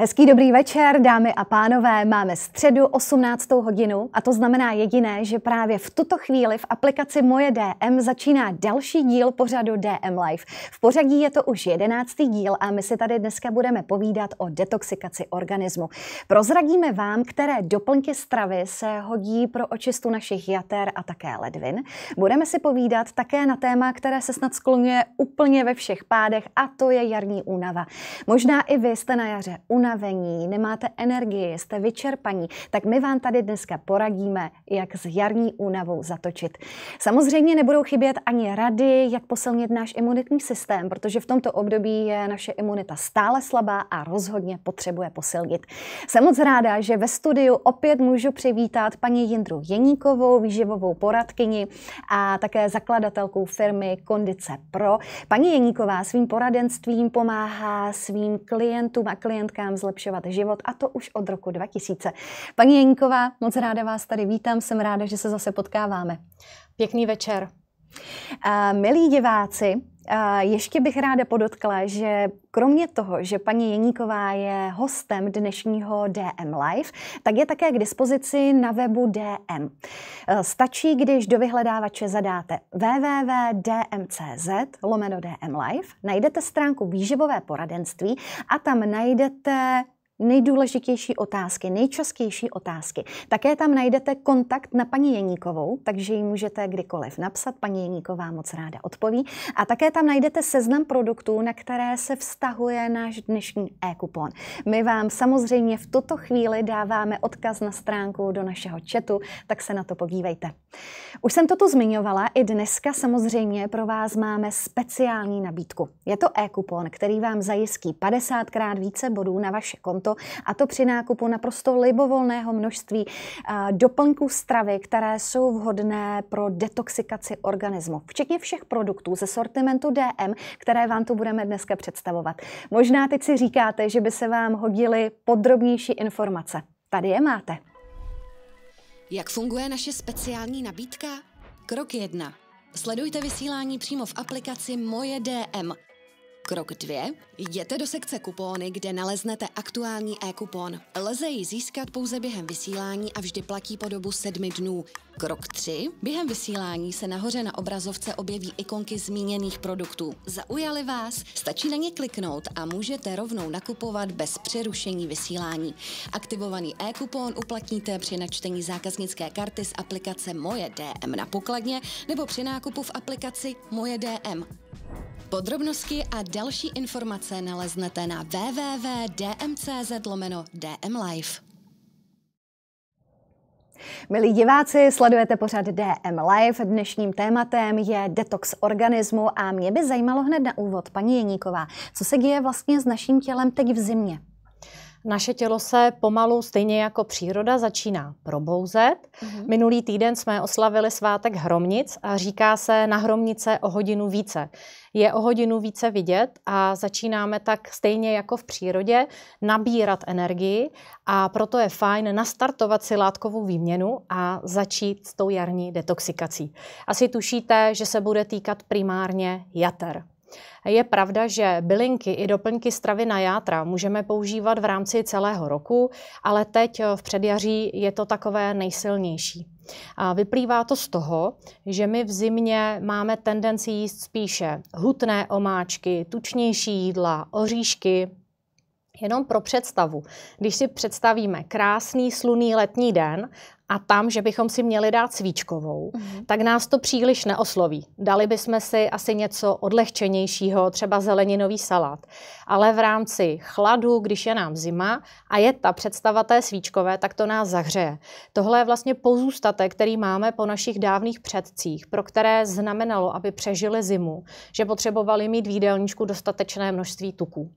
Hezký dobrý večer, dámy a pánové. Máme středu 18. hodinu a to znamená jediné, že právě v tuto chvíli v aplikaci Moje DM začíná další díl pořadu DM Live. V pořadí je to už jedenáctý díl a my si tady dneska budeme povídat o detoxikaci organismu. Prozradíme vám, které doplňky stravy se hodí pro očistu našich jater a také ledvin. Budeme si povídat také na téma, které se snad sklonuje úplně ve všech pádech a to je jarní únava. Možná i vy jste na jaře únavy unavení, nemáte energii, jste vyčerpaní, tak my vám tady dneska poradíme, jak s jarní únavou zatočit. Samozřejmě nebudou chybět ani rady, jak posilnit náš imunitní systém, protože v tomto období je naše imunita stále slabá a rozhodně potřebuje posilnit. Jsem moc ráda, že ve studiu opět můžu přivítat paní Jindru Jeníkovou, výživovou poradkyni a také zakladatelku firmy Kondice Pro. Paní Jeníková svým poradenstvím pomáhá svým klientům a klientkám zlepšovat život a to už od roku 2000. Paní Jeníková, moc ráda vás tady vítám, jsem ráda, že se zase potkáváme. Pěkný večer. Uh, milí diváci, ještě bych ráda podotkla, že kromě toho, že paní Jeníková je hostem dnešního DM Live, tak je také k dispozici na webu DM. E, stačí, když do vyhledávače zadáte www.dm.cz lomeno DM Live, najdete stránku výživové poradenství a tam najdete nejdůležitější otázky, nejčastější otázky. Také tam najdete kontakt na paní Jeníkovou, takže ji můžete kdykoliv napsat. Paní Jeníková moc ráda odpoví. A také tam najdete seznam produktů, na které se vztahuje náš dnešní e-kupon. My vám samozřejmě v tuto chvíli dáváme odkaz na stránku do našeho chatu, tak se na to podívejte. Už jsem toto zmiňovala, i dneska samozřejmě pro vás máme speciální nabídku. Je to e-kupon, který vám zajistí 50krát více bodů na vaše konto to, a to při nákupu naprosto libovolného množství eh, doplňků stravy, které jsou vhodné pro detoxikaci organismu, včetně všech produktů ze sortimentu DM, které vám tu budeme dneska představovat. Možná teď si říkáte, že by se vám hodily podrobnější informace. Tady je máte. Jak funguje naše speciální nabídka? Krok 1. Sledujte vysílání přímo v aplikaci Moje DM – Krok 2. Jděte do sekce kupóny, kde naleznete aktuální e-kupon. Lze ji získat pouze během vysílání a vždy platí po dobu sedmi dnů. Krok 3. Během vysílání se nahoře na obrazovce objeví ikonky zmíněných produktů. Zaujali vás? Stačí na ně kliknout a můžete rovnou nakupovat bez přerušení vysílání. Aktivovaný e-kupon uplatníte při načtení zákaznické karty z aplikace Moje DM na pokladně nebo při nákupu v aplikaci Moje DM. Podrobnosti a další informace naleznete na www.dmcz dmlife. Milí diváci, sledujete pořad DM Live. Dnešním tématem je detox organismu a mě by zajímalo hned na úvod, paní Jeníková, co se děje vlastně s naším tělem teď v zimě? naše tělo se pomalu, stejně jako příroda, začíná probouzet. Mm-hmm. Minulý týden jsme oslavili svátek Hromnic a říká se na Hromnice o hodinu více. Je o hodinu více vidět a začínáme tak stejně jako v přírodě nabírat energii a proto je fajn nastartovat si látkovou výměnu a začít s tou jarní detoxikací. Asi tušíte, že se bude týkat primárně jater. Je pravda, že bylinky i doplňky stravy na játra můžeme používat v rámci celého roku, ale teď eh, v předjaří je to takové nejsilnější. A vyplývá to z toho, že my v zimě máme tendenci jíst spíše hutné omáčky, tučnější jídla, oříšky, Jenom pro představu, když si představíme krásný sluný letní den a tam, že bychom si měli dát svíčkovou, mm-hmm. tak nás to příliš neosloví. Dali bychom si asi něco odlehčenějšího, třeba zeleninový salát. Ale v rámci chladu, když je nám zima a je ta představa té svíčkové, tak to nás zahřeje. Tohle je vlastně pozůstatek, který máme po našich dávných předcích, pro které znamenalo, aby přežili zimu, že potřebovali mít v jídelníčku dostatečné množství tuků.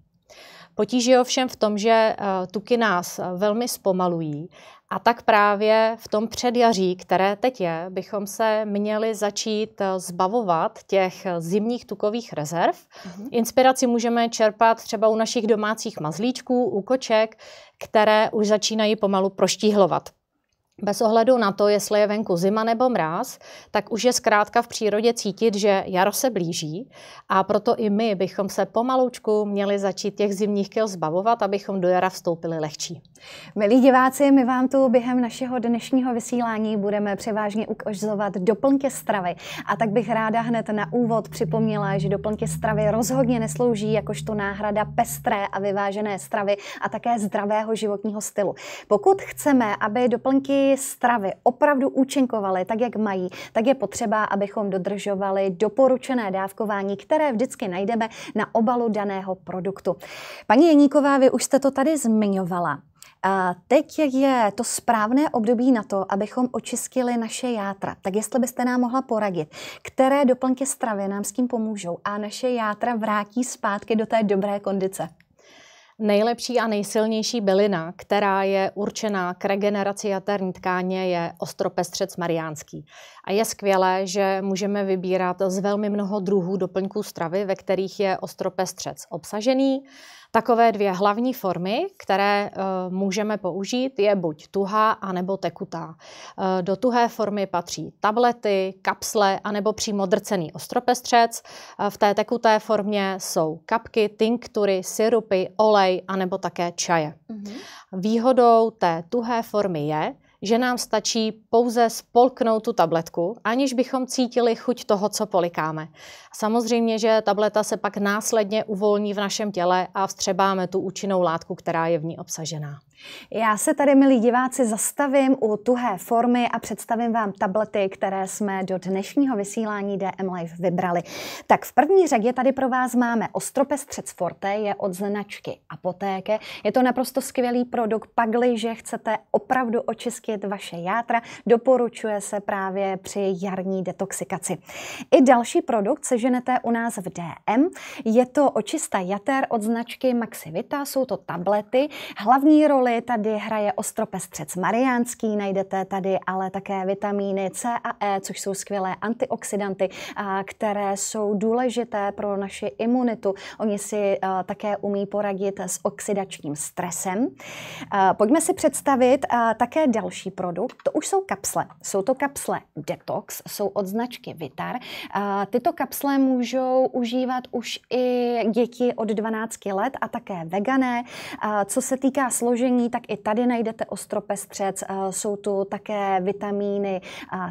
Potíž je ovšem v tom, že eh, tuky nás eh, velmi zpomalují a tak právě v tom předjaří, které teď je, bychom se měli začít eh, zbavovat těch zimních tukových rezerv. Mm-hmm. Inspiraci můžeme čerpat třeba u našich domácích mazlíčků, u koček, které už začínají pomalu proštíhlovat bez ohledu na to, jestli je venku zima nebo mráz, tak už je zkrátka v přírodě cítit, že jaro se blíží a proto i my bychom se pomaloučku měli začít těch zimních kil zbavovat, abychom do jara vstoupili lehčí. Milí diváci, my vám tu během našeho dnešního vysílání budeme převážně ukožzovat doplňky stravy. A tak bych ráda hned na úvod připomněla, že doplňky stravy rozhodně neslouží jakožto náhrada pestré a vyvážené stravy a také zdravého životního stylu. Pokud chceme, aby doplňky stravy opravdu účinkovaly tak, jak mají, tak je potřeba, abychom dodržovali doporučené dávkování, které vždycky najdeme na obalu daného produktu. Paní Jeníková, vy už jste to tady zmiňovala. A teď je to správné období na to, abychom očistili naše játra. Tak jestli byste nám mohla poradit, které doplňky stravy nám s tím pomůžou a naše játra vrátí zpátky do té dobré kondice. Nejlepší a nejsilnější bylina, která je určená k regeneraci jaterní tkáně, je ostropestřec mariánský. A je skvělé, že můžeme vybírat z velmi mnoho druhů doplňků stravy, ve kterých je ostropestřec obsažený. Takové dvě hlavní formy, které eh, můžeme použít, je buď tuhá, anebo tekutá. Eh, do tuhé formy patří tablety, kapsle, anebo přímo drcený ostropestřec. Eh, v té tekuté formě jsou kapky, tinktury, syrupy, olej, anebo také čaje. Mm-hmm. Výhodou té tuhé formy je, že nám stačí pouze spolknout tu tabletku, aniž bychom cítili chuť toho, co polikáme. Samozřejmě, že tableta se pak následně uvolní v našem těle a vstřebáme tu účinnou látku, která je v ní obsažená. Já se tady, milí diváci, zastavím u tuhé formy a představím vám tablety, které jsme do dnešního vysílání DM Live vybrali. Tak v první řadě tady pro vás máme Ostropestřec Forte, je od značky Apotéke. Je to naprosto skvělý produkt, pakli, že chcete opravdu očistit vyčistit vaše játra. Doporučuje se právě při jarní detoxikaci. I další produkt seženete u nás v DM. Je to očista jater od značky Maxivita, jsou to tablety. Hlavní roli tady hraje ostropestřec mariánský, najdete tady ale také vitamíny C a E, což jsou skvělé antioxidanty, které jsou důležité pro naši imunitu. Oni si e, také umí poradit s oxidačním stresem. E, pojďme si představit e, také další další produkt, to už jsou kapsle. Jsou to kapsle Detox, jsou od značky Vitar. A tyto kapsle můžou užívat už i děti od 12 let a také vegané. A co se týká složení, tak i tady najdete ostropestřec. A jsou tu také vitamíny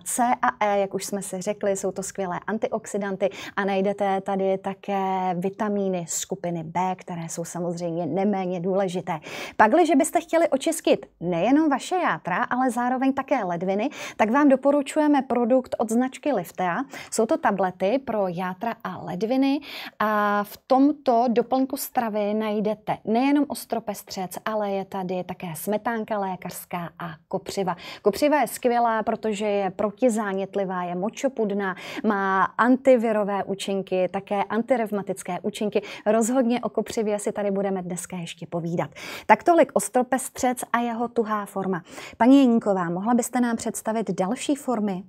C a E, jak už jsme si řekli, jsou to skvělé antioxidanty a najdete tady také vitamíny skupiny B, které jsou samozřejmě neméně důležité. Pakli, že byste chtěli očistit nejenom vaše játra, ale ale zároveň také ledviny, tak vám doporučujeme produkt od značky Liftea. Jsou to tablety pro játra a ledviny a v tomto doplňku stravy najdete nejenom ostropestřec, ale je tady také smetánka lékařská a kopřiva. Kopřiva je skvělá, protože je protizánětlivá, je močopudná, má antivirové účinky, také antirevmatické účinky. Rozhodně o kopřivě si tady budeme dneska ještě povídat. Tak tolik ostropestřec a jeho tuhá forma. Paní Jeníková, mohla byste nám představit další formy?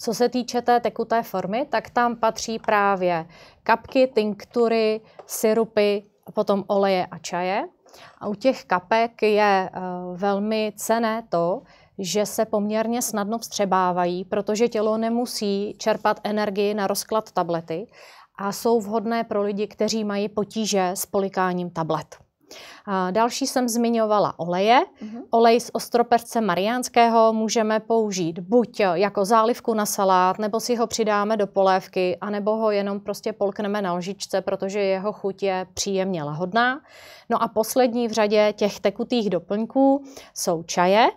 Co se týče té tekuté formy, tak tam patří právě kapky, tinktury, syrupy, potom oleje a čaje. A u těch kapek je eh, velmi cené to, že se poměrně snadno vstřebávají, protože tělo nemusí čerpat energii na rozklad tablety a jsou vhodné pro lidi, kteří mají potíže s polikáním tablet. Další jsem zmiňovala oleje. Uh-huh. Olej z ostroperce mariánského můžeme použít buď jako zálivku na salát, nebo si ho přidáme do polévky, anebo ho jenom prostě polkneme na lžičce, protože jeho chuť je příjemně lahodná. No a poslední v řadě těch tekutých doplňků jsou čaje.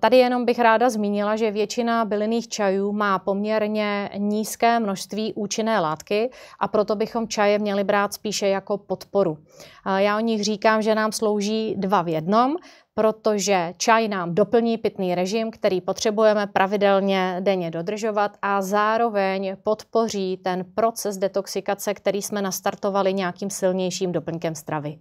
Tady jenom bych ráda zmínila, že většina bylinných čajů má poměrně nízké množství účinné látky a proto bychom čaje měli brát spíše jako podporu. Já o nich říkám, že nám slouží dva v jednom, protože čaj nám doplní pitný režim, který potřebujeme pravidelně denně dodržovat a zároveň podpoří ten proces detoxikace, který jsme nastartovali nějakým silnějším doplňkem stravy.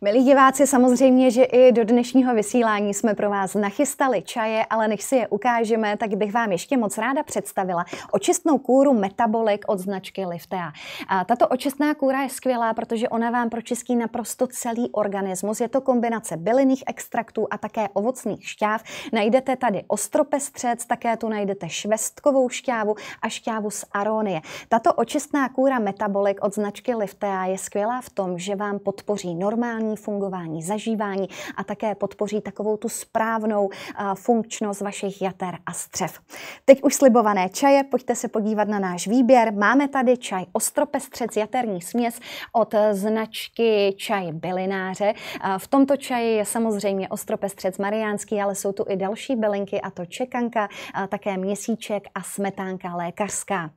Milí diváci, samozřejmě, že i do dnešního vysílání jsme pro vás nachystali čaje, ale než si je ukážeme, tak bych vám ještě moc ráda představila očistnou kůru Metabolik od značky Liftea. A tato očistná kůra je skvělá, protože ona vám pročistí naprosto celý organismus. Je to kombinace bylinných extraktů, produktů a také ovocných šťáv. Najdete tady ostropestřec, také tu najdete švestkovou šťávu a šťávu z aronie. Tato očistná kůra Metabolic od značky Liftea je skvělá v tom, že vám podpoří normální fungování, zažívání a také podpoří takovou tu správnou funkčnost vašich jater a střev. Teď už slibované čaje, pojďte se podívat na náš výběr. Máme tady čaj ostropestřec jaterní směs od e, značky čaj bylináře. V tomto čaji je samozřejmě ostropestřec ostropestřec mariánský, ale jsou tu i další bylinky, a to čekanka, a také měsíček a smetánka lékařská.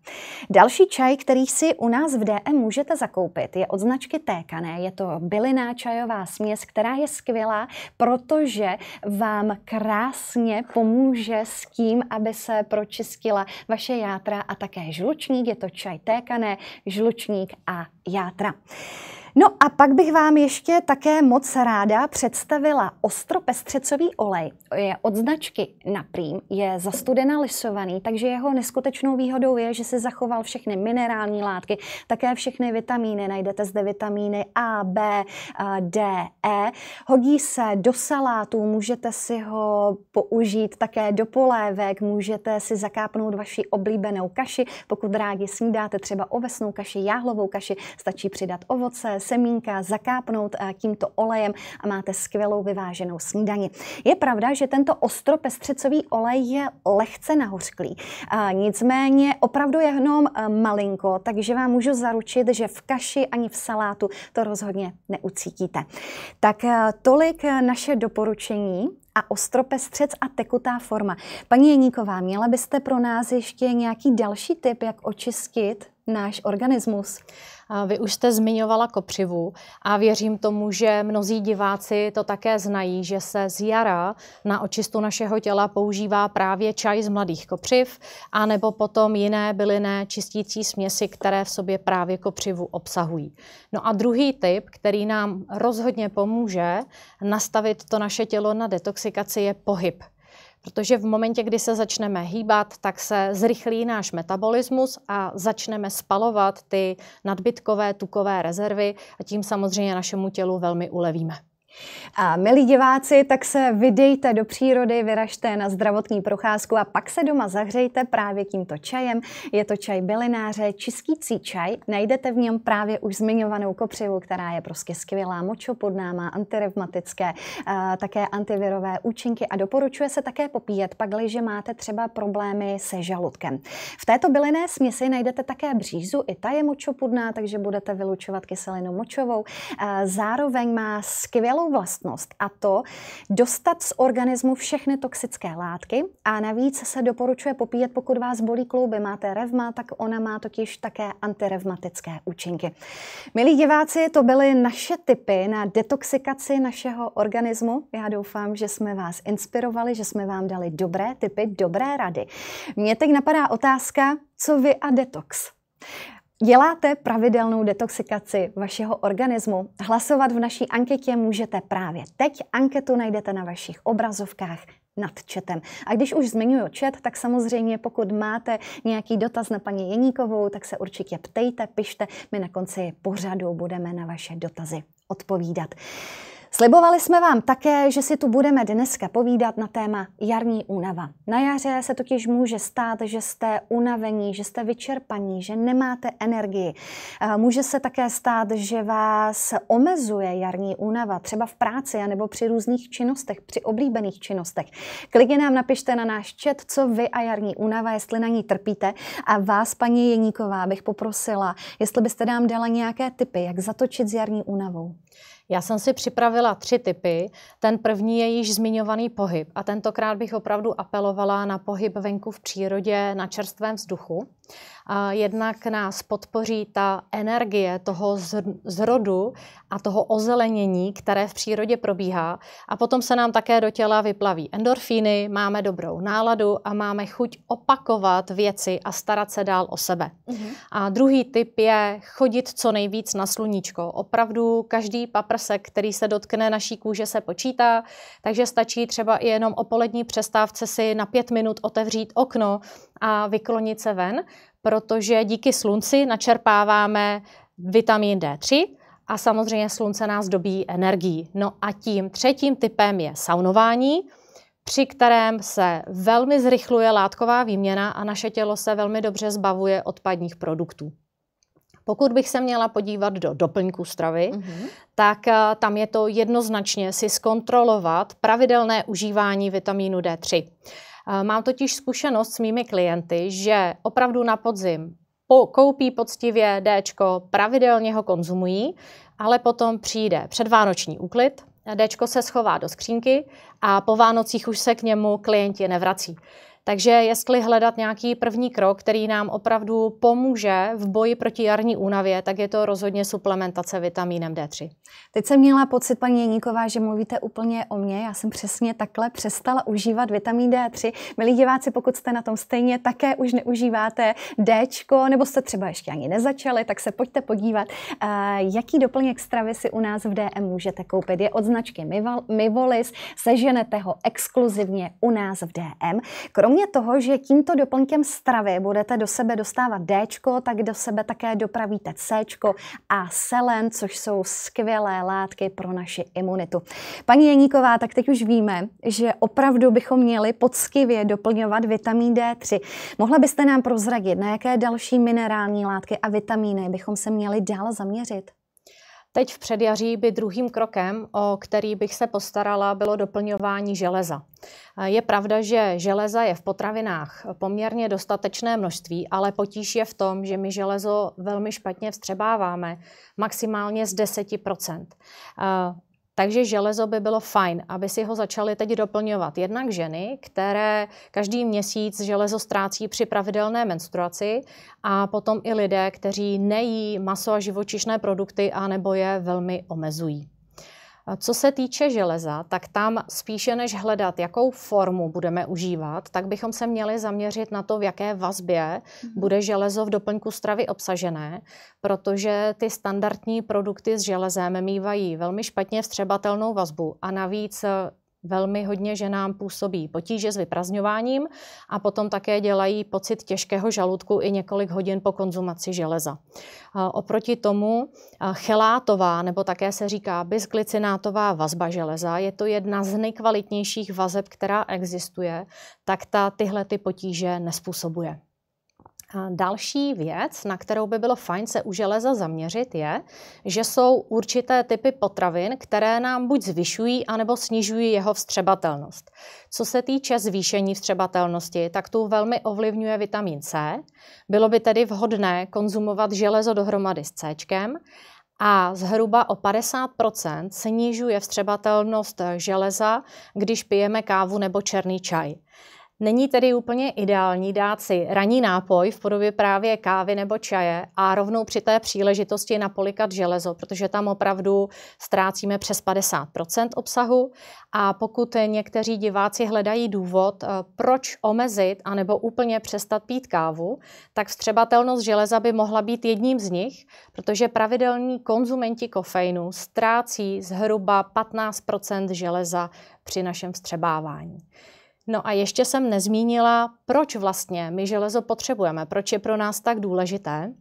Další čaj, který si u nás v DM můžete zakoupit, je od značky Tékané. Je to byliná čajová směs, která je skvělá, protože vám krásně pomůže s tím, aby se pročistila vaše játra a také žlučník. Je to čaj Tékané, žlučník a játra. No a pak bych vám ještě také moc ráda představila ostropestřecový olej. Je od značky Naprým, je zastudena lisovaný, takže jeho neskutečnou výhodou je, že si zachoval všechny minerální látky, také všechny vitamíny. Najdete zde vitamíny A, B, D, E. Hodí se do salátů, můžete si ho použít také do polévek, můžete si zakápnout vaši oblíbenou kaši, pokud rádi snídáte třeba ovesnou kaši, jáhlovou kaši, stačí přidat ovoce, semínka zakápnout eh, tímto olejem a máte skvělou vyváženou snídani. Je pravda, že tento ostropestřecový olej je lehce nahořklý. Nicméně opravdu je jenom eh, malinko, takže vám můžu zaručit, že v kaši ani v salátu to rozhodně neucítíte. Tak eh, tolik naše doporučení a ostropestřec a tekutá forma. Paní Jeníková, měla byste pro nás ještě nějaký další tip, jak očistit náš organismus? Vy už jste zmiňovala kopřivu a věřím tomu, že mnozí diváci to také znají, že se z jara na očistu našeho těla používá právě čaj z mladých kopřiv a nebo potom jiné bylinné čistící směsi, které v sobě právě kopřivu obsahují. No a druhý typ, který nám rozhodně pomůže nastavit to naše tělo na detoxikaci, je pohyb. Protože v momentě, kdy se začneme hýbat, tak se zrychlí náš metabolismus a začneme spalovat ty nadbytkové tukové rezervy a tím samozřejmě našemu tělu velmi ulevíme. A milí diváci, tak se vydejte do přírody, vyražte na zdravotní procházku a pak se doma zahřejte právě tímto čajem. Je to čaj bylináře, čistící čaj. Najdete v něm právě už zmiňovanou kopřivu, která je prostě skvělá, močopodná, má antirevmatické, také antivirové účinky a doporučuje se také popíjet, pakliže máte třeba problémy se žaludkem. V této byliné směsi najdete také břízu, i ta je močopudná, takže budete vylučovat kyselinu močovou. Zároveň má skvělou skvělou vlastnost a to dostat z organismu všechny toxické látky a navíc se doporučuje popíjet, pokud vás bolí klouby, máte revma, tak ona má totiž také antirevmatické účinky. Milí diváci, to byly naše tipy na detoxikaci našeho organismu. Já doufám, že jsme vás inspirovali, že jsme vám dali dobré tipy, dobré rady. Mně teď napadá otázka, co vy a detox? Děláte pravidelnou detoxikaci vašeho organismu? Hlasovat v naší anketě můžete právě teď. Anketu najdete na vašich obrazovkách nad chatem. A když už zmiňuji chat, tak samozřejmě pokud máte nějaký dotaz na paní Jeníkovou, tak se určitě ptejte, pište, my na konci pořadu budeme na vaše dotazy odpovídat. Slibovali jsme vám také, že si tu budeme dneska povídat na téma jarní únava. Na jaře se totiž může stát, že jste unavení, že jste vyčerpaní, že nemáte energii. Eh, může se také stát, že vás omezuje jarní únava, třeba v práci nebo při různých činnostech, při oblíbených činnostech. Klidně nám napište na náš chat, co vy a jarní únava, jestli na ní trpíte. A vás, paní Jeníková, bych poprosila, jestli byste nám dala nějaké tipy, jak zatočit s jarní únavou. Já jsem si připravila tři typy. Ten první je již zmiňovaný pohyb a tentokrát bych opravdu apelovala na pohyb venku v přírodě, na čerstvém vzduchu. Jednak nás podpoří ta energie toho zrodu a toho ozelenění, které v přírodě probíhá. A potom se nám také do těla vyplaví endorfíny, máme dobrou náladu a máme chuť opakovat věci a starat se dál o sebe. Mm-hmm. A druhý typ je chodit co nejvíc na sluníčko. Opravdu každý papr se, který se dotkne naší kůže, se počítá, takže stačí třeba i jenom o polední přestávce si na pět minut otevřít okno a vyklonit se ven, protože díky slunci načerpáváme vitamin D3, a samozřejmě slunce nás dobí energií. No a tím třetím typem je saunování, při kterém se velmi zrychluje látková výměna a naše tělo se velmi dobře zbavuje odpadních produktů. Pokud bych se měla podívat do doplňku stravy, mm-hmm. tak a, eh, tam je to jednoznačně si zkontrolovat pravidelné užívání vitamínu D3. A, eh, mám totiž zkušenost s mými klienty, že opravdu na podzim po, koupí poctivě D, pravidelně ho konzumují, ale potom přijde předvánoční úklid, D se schová do skřínky a po Vánocích už se k němu klienti nevrací. Takže jestli hledat nějaký první krok, který nám opravdu pomůže v boji proti jarní únavě, tak je to rozhodně suplementace vitamínem D3. Teď jsem měla pocit, paní Jeníková, že mluvíte úplně o mně. Já jsem přesně takhle přestala užívat vitamin D3. Milí diváci, pokud jste na tom stejně, také už neužíváte D, nebo jste třeba ještě ani nezačali, tak se pojďte podívat, eh, jaký doplněk stravy si u nás v DM můžete koupit. Je od značky Mivolis, seženete ho exkluzivně u nás v DM. Krom Kromě toho, že tímto doplňkem stravy budete do sebe dostávat D, tak do sebe také dopravíte C a selen, což jsou skvělé látky pro naši imunitu. Paní Jeníková, tak teď už víme, že opravdu bychom měli poctivě doplňovat vitamin D3. Mohla byste nám prozradit, na jaké další minerální látky a vitamíny bychom se měli dál zaměřit? Teď v předjaří by druhým krokem, o který bych se postarala, bylo doplňování železa. Eh, je pravda, že železa je v potravinách poměrně dostatečné množství, ale potíž je v tom, že my železo velmi špatně vstřebáváme, maximálně z 10 eh, takže železo by bylo fajn, aby si ho začaly teď doplňovat. Jednak ženy, které každý měsíc železo ztrácí při pravidelné menstruaci a potom i lidé, kteří nejí maso a živočišné produkty a nebo je velmi omezují. Co se týče železa, tak tam spíše než hledat, jakou formu budeme užívat, tak bychom se měli zaměřit na to, v jaké vazbě mhm. bude železo v doplňku stravy obsažené, protože ty standardní produkty s železem mývají velmi špatně vstřebatelnou vazbu a navíc Velmi hodně ženám působí potíže s vyprazňováním a potom také dělají pocit těžkého žaludku i několik hodin po konzumaci železa. Oproti tomu chelátová, nebo také se říká bisklycinátová vazba železa, je to jedna z nejkvalitnějších vazeb, která existuje, tak ta tyhle ty potíže nespůsobuje. Další věc, na kterou by bylo fajn se u železa zaměřit, je, že jsou určité typy potravin, které nám buď zvyšují, anebo snižují jeho vstřebatelnost. Co se týče zvýšení vstřebatelnosti, tak tu velmi ovlivňuje vitamin C. Bylo by tedy vhodné konzumovat železo dohromady s C a zhruba o 50 snižuje vstřebatelnost železa, když pijeme kávu nebo černý čaj. Není tedy úplně ideální dát si ranní nápoj v podobě právě kávy nebo čaje a rovnou při té příležitosti napolikat železo, protože tam opravdu ztrácíme přes 50 obsahu. A pokud někteří diváci hledají důvod, eh, proč omezit anebo úplně přestat pít kávu, tak vstřebatelnost železa by mohla být jedním z nich, protože pravidelní konzumenti kofeinu ztrácí zhruba 15 železa při našem vstřebávání. No a ještě jsem nezmínila, proč vlastně my železo potřebujeme, proč je pro nás tak důležité.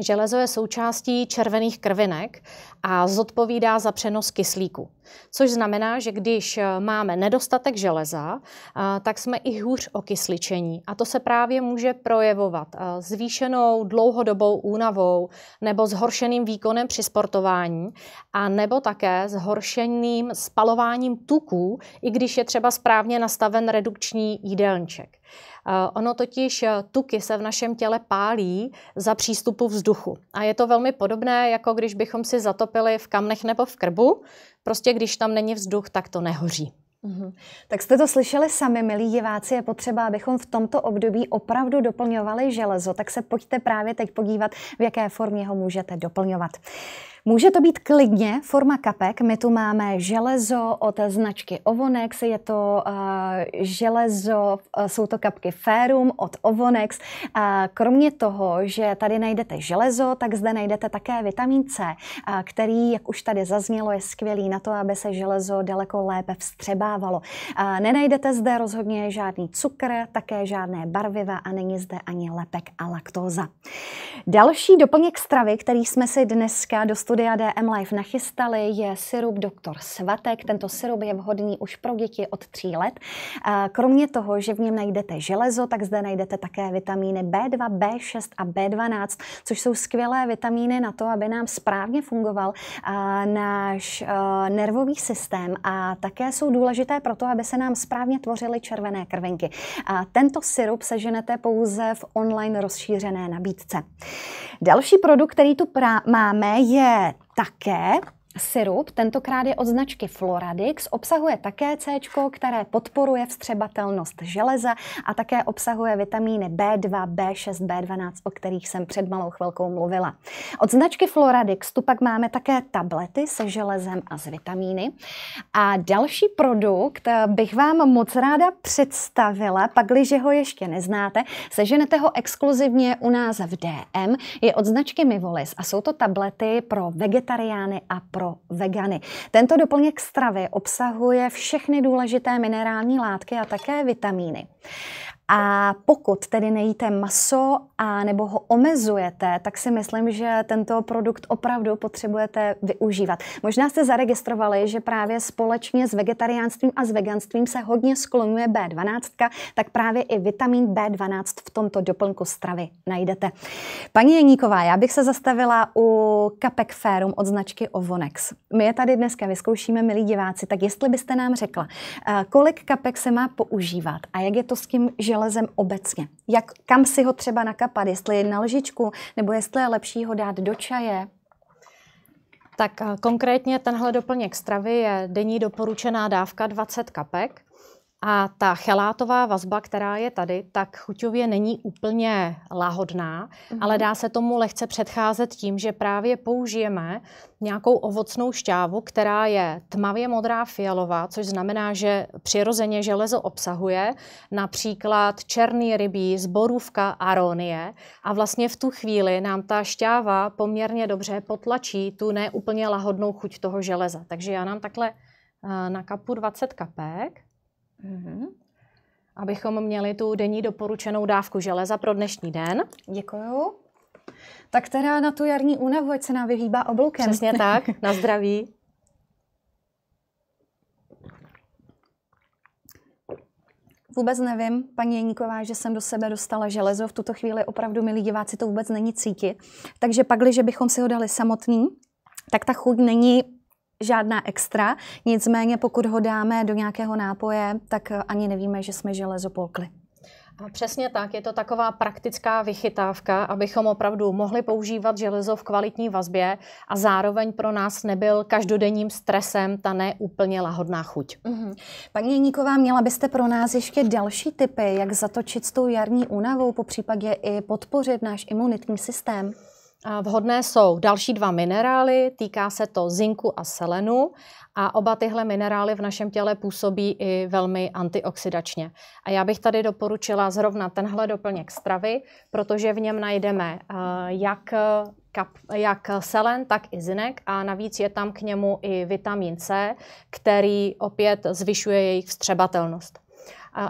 Železo je součástí červených krvinek a zodpovídá za přenos kyslíku. Což znamená, že když eh, máme nedostatek železa, eh, tak jsme i hůř o kysličení. A to se právě může projevovat eh, zvýšenou dlouhodobou únavou nebo zhoršeným výkonem při sportování a nebo také zhoršeným spalováním tuků, i když je třeba správně nastaven redukční jídelníček. Eh, ono totiž eh, tuky se v našem těle pálí za přístupu vzduchu. A je to velmi podobné, jako když bychom si zatopili v kamnech nebo v krbu. Prostě když tam není vzduch, tak to nehoří. Mm-hmm. Tak jste to slyšeli sami, milí diváci, je potřeba, abychom v tomto období opravdu doplňovali železo, tak se pojďte právě teď podívat, v jaké formě ho můžete doplňovat. Může to být klidně forma kapek. My tu máme železo od značky Ovonex, je to uh, železo, uh, jsou to kapky Ferum od Ovonex. Uh, kromě toho, že tady najdete železo, tak zde najdete také vitamin C, uh, který, jak už tady zaznělo, je skvělý na to, aby se železo daleko lépe vstřebávalo. Uh, nenajdete zde rozhodně žádný cukr, také žádné barviva a není zde ani lepek a laktóza. Další doplněk stravy, který jsme si dneska dostali, studia DM Life nachystali, je syrup Doktor Svatek. Tento syrup je vhodný už pro děti od 3 let. Kromě toho, že v něm najdete železo, tak zde najdete také vitamíny B2, B6 a B12, což jsou skvělé vitamíny na to, aby nám správně fungoval náš nervový systém a také jsou důležité pro to, aby se nám správně tvořily červené krvinky. Tento syrup seženete pouze v online rozšířené nabídce. Další produkt, který tu máme, je také Syrup, tentokrát je od značky Floradix, obsahuje také C, které podporuje vstřebatelnost železa a také obsahuje vitamíny B2, B6, B12, o kterých jsem před malou chvilkou mluvila. Od značky Floradix tu pak máme také tablety se železem a s vitamíny. A další produkt eh, bych vám moc ráda představila, pakliže ho ještě neznáte, seženete ho exkluzivně u nás v DM, je od značky Mivolis a jsou to tablety pro vegetariány a pro pro vegany. Tento doplněk stravy obsahuje všechny důležité minerální látky a také vitamíny. A pokud tedy nejíte maso a nebo ho omezujete, tak si myslím, že tento produkt opravdu potřebujete využívat. Možná jste zaregistrovali, že právě společně s vegetariánstvím a s veganstvím se hodně sklonuje B12, tak právě i vitamin B12 v tomto doplňku stravy najdete. Paní Jeníková, já bych se zastavila u kapek Férum od značky Ovonex. My je tady dneska vyzkoušíme, milí diváci, tak jestli byste nám řekla, eh, kolik kapek se má používat a jak je to s tím želem železem obecně. Jak, kam si ho třeba nakapat, jestli je na lžičku, nebo jestli je lepší ho dát do čaje? Tak eh, konkrétně tenhle doplněk stravy je denní doporučená dávka 20 kapek. A ta chelátová vazba, která je tady, tak chuťově není úplně láhodná, mm-hmm. ale dá se tomu lehce předcházet tím, že právě použijeme nějakou ovocnou šťávu, která je tmavě modrá fialová, což znamená, že přirozeně železo obsahuje, například černý rybí, zborůvka, aronie. A vlastně v tu chvíli nám ta šťáva poměrně dobře potlačí tu neúplně lahodnou chuť toho železa. Takže já nám takhle eh, na kapu 20 kapek. Mm-hmm. Abychom měli tu denní doporučenou dávku železa pro dnešní den. Děkuju. Tak teda na tu jarní únavu, ať se nám vyhýbá obloukem. Přesně tak, na zdraví. Vůbec nevím, paní Jeníková, že jsem do sebe dostala železo. V tuto chvíli opravdu, milí diváci, to vůbec není cítit. Takže pak, když bychom si ho dali samotný, tak ta chuť není žádná extra, nicméně pokud ho dáme do nějakého nápoje, tak eh, ani nevíme, že jsme železo polkli. přesně tak, je to taková praktická vychytávka, abychom opravdu mohli používat železo v kvalitní vazbě a zároveň pro nás nebyl každodenním stresem ta neúplně lahodná chuť. Mm-hmm. Paní Jeníková, měla byste pro nás ještě další typy, jak zatočit s tou jarní únavou, po případě i podpořit náš imunitní systém? Vhodné jsou další dva minerály, týká se to zinku a selenu a oba tyhle minerály v našem těle působí i velmi antioxidačně. A já bych tady doporučila zrovna tenhle doplněk stravy, protože v něm najdeme eh, jak kap, jak selen, tak i zinek a navíc je tam k němu i vitamin C, který opět zvyšuje jejich vstřebatelnost.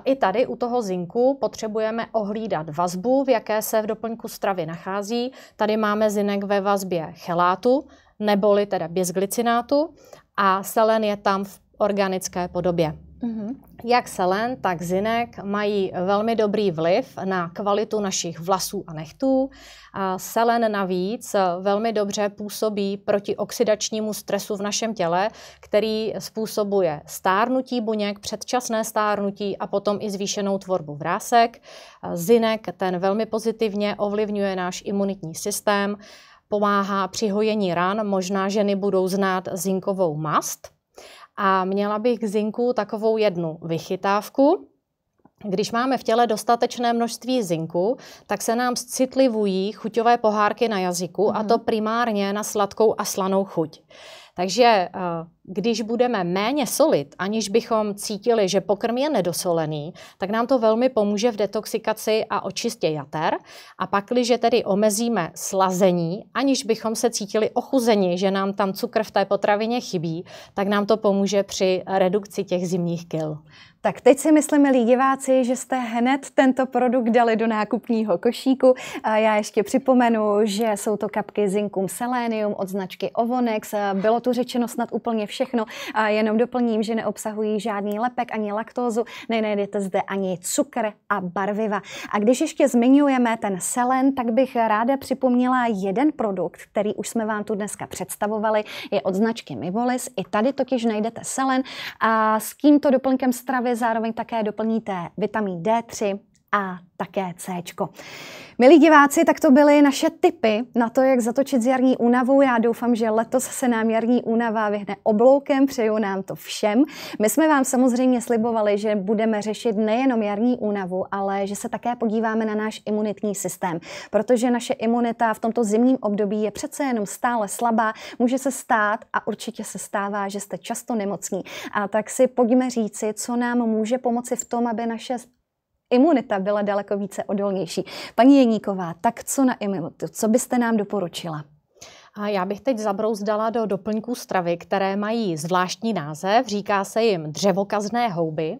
I tady u toho zinku potřebujeme ohlídat vazbu, v jaké se v doplňku stravy nachází. Tady máme zinek ve vazbě chelátu, neboli teda bezglicinátu a selen je tam v organické podobě. Mm-hmm. Jak selen, tak zinek mají velmi dobrý vliv na kvalitu našich vlasů a nechtů. A selen navíc velmi dobře působí proti oxidačnímu stresu v našem těle, který způsobuje stárnutí buněk, předčasné stárnutí a potom i zvýšenou tvorbu vrásek. Zinek ten velmi pozitivně ovlivňuje náš imunitní systém, pomáhá při hojení ran. Možná ženy budou znát zinkovou mast a měla bych k zinku takovou jednu vychytávku. Když máme v těle dostatečné množství zinku, tak se nám citlivují chuťové pohárky na jazyku mm-hmm. a to mhm. primárně na sladkou a slanou chuť. Takže eh, když budeme méně solit, aniž bychom cítili, že pokrm je nedosolený, tak nám to velmi pomůže v detoxikaci a očistě jater. A pak, když tedy omezíme slazení, aniž bychom se cítili ochuzeni, že nám tam cukr v té potravině chybí, tak nám to pomůže při redukci těch zimních kil. Tak teď si myslím, milí diváci, že jste hned tento produkt dali do nákupního košíku. Já ještě připomenu, že jsou to kapky Zinkum Selenium od značky Ovonex. Bylo tu řečeno snad úplně všechno. A jenom doplním, že neobsahují žádný lepek ani laktózu, nenajdete zde ani cukr a barviva. A když ještě zmiňujeme ten selen, tak bych ráda připomněla jeden produkt, který už jsme vám tu dneska představovali, je od značky Mivolis. I tady totiž najdete selen a s tímto doplňkem stravy zároveň také doplníte vitamin D3, a také C. Milí diváci, tak to byly naše tipy na to, jak zatočit s jarní únavou. Já doufám, že letos se nám jarní únava vyhne obloukem, přeju nám to všem. My jsme vám samozřejmě slibovali, že budeme řešit nejenom jarní únavu, ale že se také podíváme na náš imunitní systém, protože naše imunita v tomto zimním období je přece jenom stále slabá, může se stát a určitě se stává, že jste často nemocní. A tak si pojďme říci, co nám může pomoci v tom, aby naše imunita byla daleko více odolnější. Paní Jeníková, tak co na imunitu? Co byste nám doporučila? A já bych teď zabrouzdala do doplňků stravy, které mají zvláštní název, říká se jim dřevokazné houby.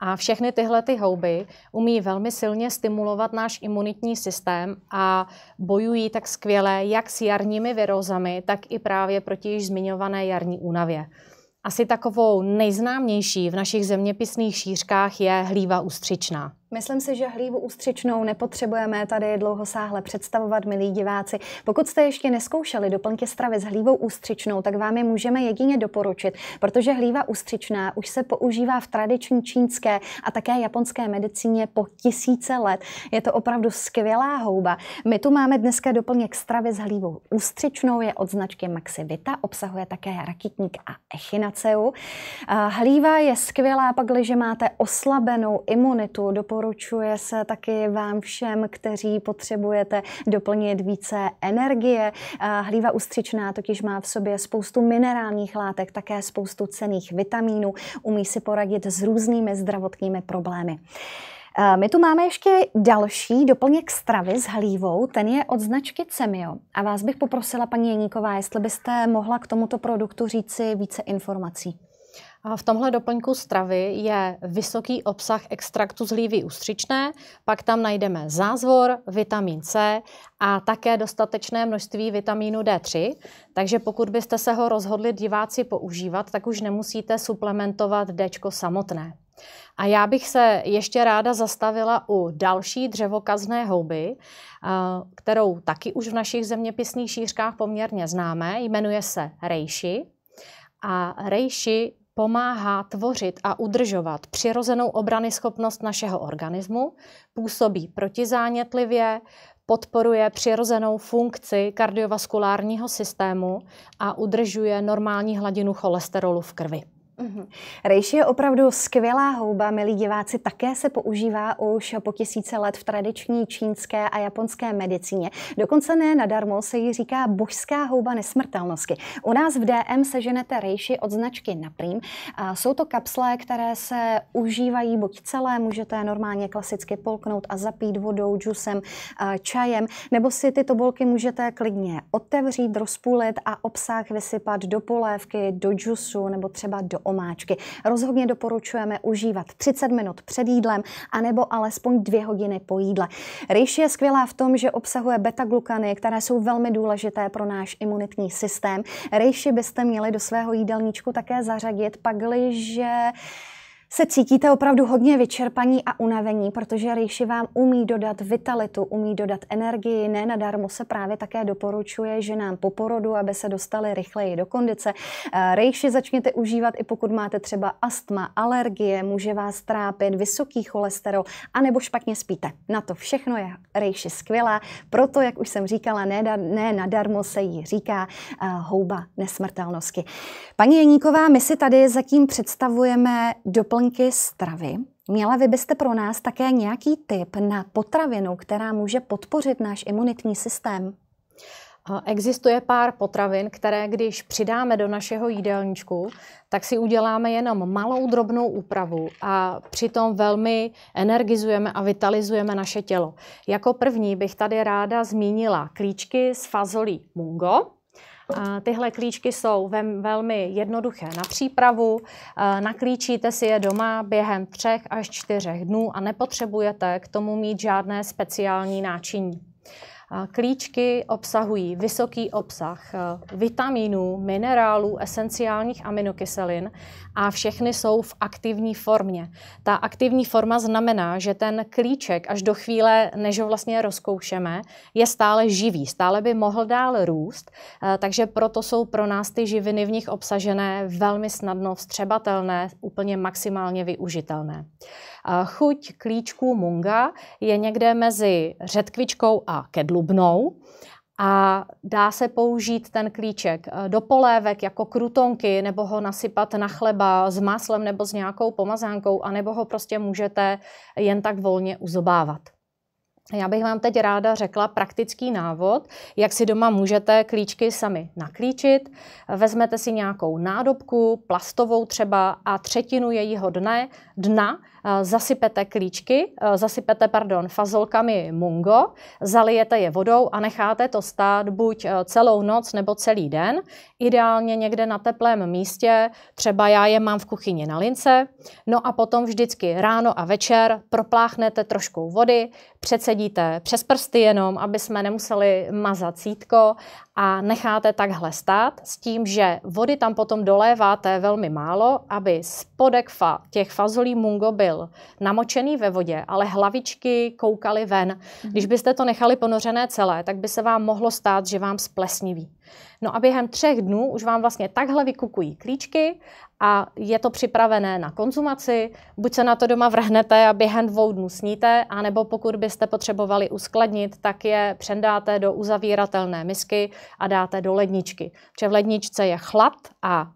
A všechny tyhle ty houby umí velmi silně stimulovat náš imunitní systém a bojují tak skvěle jak s jarními virózami, tak i právě proti již zmiňované jarní únavě. Asi takovou nejznámější v našich zeměpisných šířkách je hlíva ústřičná. Myslím si, že hlívu ústřičnou nepotřebujeme tady dlouhosáhle představovat, milí diváci. Pokud jste ještě neskoušeli doplňky stravy s hlívou ústřičnou, tak vám je můžeme jedině doporučit, protože hlíva ústřičná už se používá v tradiční čínské a také japonské medicíně po tisíce let. Je to opravdu skvělá houba. My tu máme dneska doplněk stravy s hlívou ústřičnou, je od značky Maxi Vita, obsahuje také rakitník a echinaceu. Hlíva je skvělá, když máte oslabenou imunitu, doporučuji doporučuje se taky vám všem, kteří potřebujete doplnit více energie. Hlíva ústřičná totiž má v sobě spoustu minerálních látek, také spoustu cených vitamínů, umí si poradit s různými zdravotními problémy. My tu máme ještě další doplněk stravy s hlívou, ten je od značky Cemio. A vás bych poprosila, paní Jeníková, jestli byste mohla k tomuto produktu říci více informací. V tomhle doplňku stravy je vysoký obsah extraktu z lívy ústřičné, pak tam najdeme zázvor, vitamin C a také dostatečné množství vitamínu D3. Takže pokud byste se ho rozhodli diváci používat, tak už nemusíte suplementovat D samotné. A já bych se ještě ráda zastavila u další dřevokazné houby, kterou taky už v našich zeměpisných šířkách poměrně známe. Jmenuje se rejši. A rejši pomáhá tvořit a udržovat přirozenou obrany schopnost našeho organismu, působí protizánětlivě, podporuje přirozenou funkci kardiovaskulárního systému a udržuje normální hladinu cholesterolu v krvi. Mhm. Rejši je opravdu skvělá houba, milí diváci, také se používá už po tisíce let v tradiční čínské a japonské medicíně. Dokonce ne nadarmo se ji říká božská houba nesmrtelnosti. U nás v DM seženete rejši od značky Naprim. A jsou to kapsle, které se užívají buď celé, můžete normálně klasicky polknout a zapít vodou, džusem, čajem, nebo si tyto bolky můžete klidně otevřít, rozpůlit a obsah vysypat do polévky, do džusu nebo třeba do omáčky. Rozhodně doporučujeme užívat 30 minut před jídlem anebo alespoň 2 hodiny po jídle. Rýž je skvělá v tom, že obsahuje beta-glukany, které jsou velmi důležité pro náš imunitní systém. Rýši byste měli do svého jídelníčku také zařadit, pakliže se cítíte opravdu hodně vyčerpaní a unavení, protože rýši vám umí dodat vitalitu, umí dodat energii. Ne nadarmo se právě také doporučuje že nám po porodu, aby se dostali rychleji do kondice. Eh, rejši začněte užívat i pokud máte třeba astma, alergie, může vás trápit vysoký cholesterol, anebo špatně spíte. Na to všechno je rejši skvělá, proto, jak už jsem říkala, ne, ne nadarmo se jí říká uh, houba nesmrtelnosti. Paní Jeníková, my si tady zatím představujeme doplň doplňky stravy. Měla vy byste pro nás také nějaký tip na potravinu, která může podpořit náš imunitní systém? Existuje pár potravin, které když přidáme do našeho jídelníčku, tak si uděláme jenom malou drobnou úpravu a přitom velmi energizujeme a vitalizujeme naše tělo. Jako první bych tady ráda zmínila klíčky z fazolí mungo, Tyhle klíčky jsou velmi jednoduché na přípravu. Naklíčíte si je doma během třech až čtyřech dnů a nepotřebujete k tomu mít žádné speciální náčiní. Klíčky obsahují vysoký obsah eh, vitaminů, minerálů, esenciálních aminokyselin a všechny jsou v aktivní formě. Ta aktivní forma znamená, že ten klíček až do chvíle, než ho vlastně rozkoušeme, je stále živý, stále by mohl dál růst, eh, takže proto jsou pro nás ty živiny v nich obsažené velmi snadno vstřebatelné, úplně maximálně využitelné. Chuť klíčků munga je někde mezi řetkvičkou a kedlubnou a dá se použít ten klíček eh, do polévek jako krutonky nebo ho nasypat na chleba s máslem nebo s nějakou pomazánkou a nebo ho prostě můžete jen tak volně uzobávat. Já bych vám teď ráda řekla praktický návod, jak si doma můžete klíčky sami naklíčit. Vezmete si nějakou nádobku, plastovou třeba, a třetinu jejího dne, dna Eh, zasypete klíčky, eh, zasypete, pardon, fazolkami mungo, zalijete je vodou a necháte to stát buď eh, celou noc nebo celý den, ideálně někde na teplém místě, třeba já je mám v kuchyni na lince, no a potom vždycky ráno a večer propláchnete trošku vody, přecedíte přes prsty jenom, aby jsme nemuseli mazat sítko a necháte takhle stát s tím, že vody tam potom doléváte velmi málo, aby spodek fa, těch fazolí mungo byl namočený ve vodě, ale hlavičky koukaly ven. Mhm. Když byste to nechali ponořené celé, tak by se vám mohlo stát, že vám splesniví. No a během třech dnů už vám vlastně takhle vykukují klíčky a je to připravené na konzumaci. Buď se na to doma vrhnete a během dvou dnů sníte, anebo pokud byste potřebovali uskladnit, tak je přendáte do uzavíratelné misky a dáte do ledničky. Protože v ledničce je chlad a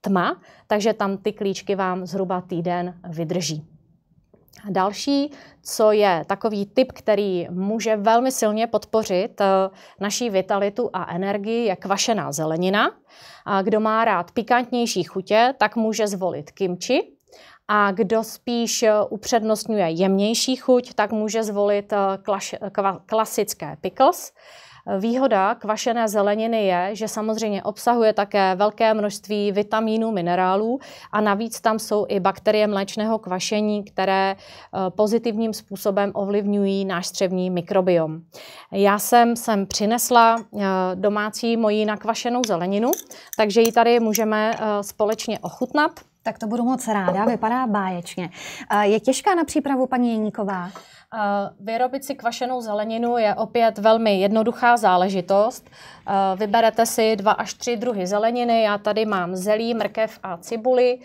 tma, takže tam ty klíčky vám zhruba týden vydrží. Další, co je takový typ, který může velmi silně podpořit eh, naší vitalitu a energii, je kvašená zelenina. A kdo má rád pikantnější chutě, tak může zvolit kimči. A kdo spíš eh, upřednostňuje jemnější chuť, tak může zvolit eh, klasické pickles. Výhoda kvašené zeleniny je, že samozřejmě obsahuje také velké množství vitamínů, minerálů a navíc tam jsou i bakterie mléčného kvašení, které eh, pozitivním způsobem ovlivňují náš střevní mikrobiom. Já jsem sem přinesla eh, domácí moji nakvašenou zeleninu, takže ji tady můžeme eh, společně ochutnat. Tak to budu moc ráda, vypadá báječně. Je těžká na přípravu, paní Jeníková? Vyrobit si kvašenou zeleninu je opět velmi jednoduchá záležitost. Vyberete si dva až tři druhy zeleniny. Já tady mám zelí, mrkev a cibuli.